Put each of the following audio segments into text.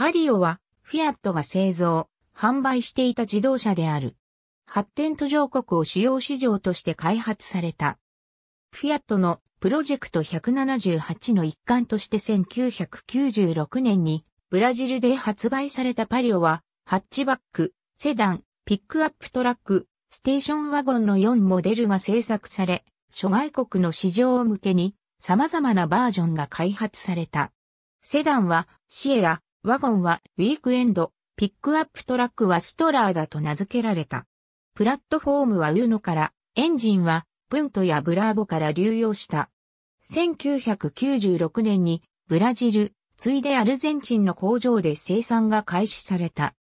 パリオは、フィアットが製造、販売していた自動車である。発展途上国を主要市場として開発された。フィアットのプロジェクト178の一環として1996年にブラジルで発売されたパリオはハッチバック、セダン、ピックアップトラック、ステーションワゴンの4モデルが製作され、諸外国の市場を向けに様々なバージョンが開発された。セダンはシエラ、ワゴンはウィークエンド、ピックアップトラックはストラーだと名付けられた。プラットフォームはウーノから、エンジンはプントやブラーボから流用した。1996年にブラジル、ついでアルゼンチンの工場で生産が開始された。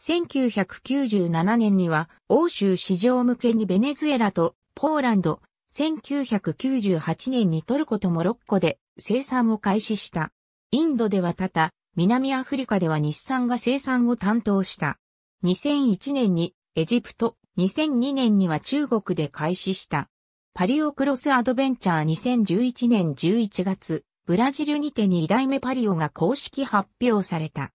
1997年には欧州市場向けにベネズエラとポーランド、1998年にトルコとモロッコで生産を開始した。インドでは多々南アフリカでは日産が生産を担当した。2001年にエジプト、2002年には中国で開始した。パリオクロスアドベンチャー2011年11月、ブラジルにて2代目パリオが公式発表された。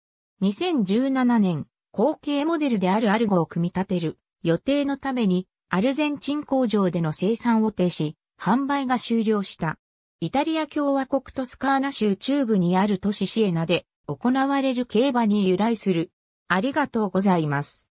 2017年、後継モデルであるアルゴを組み立てる予定のために、アルゼンチン工場での生産を停止、販売が終了した。イタリア共和国トスカーナ州中部にある都市シエナで行われる競馬に由来する。ありがとうございます。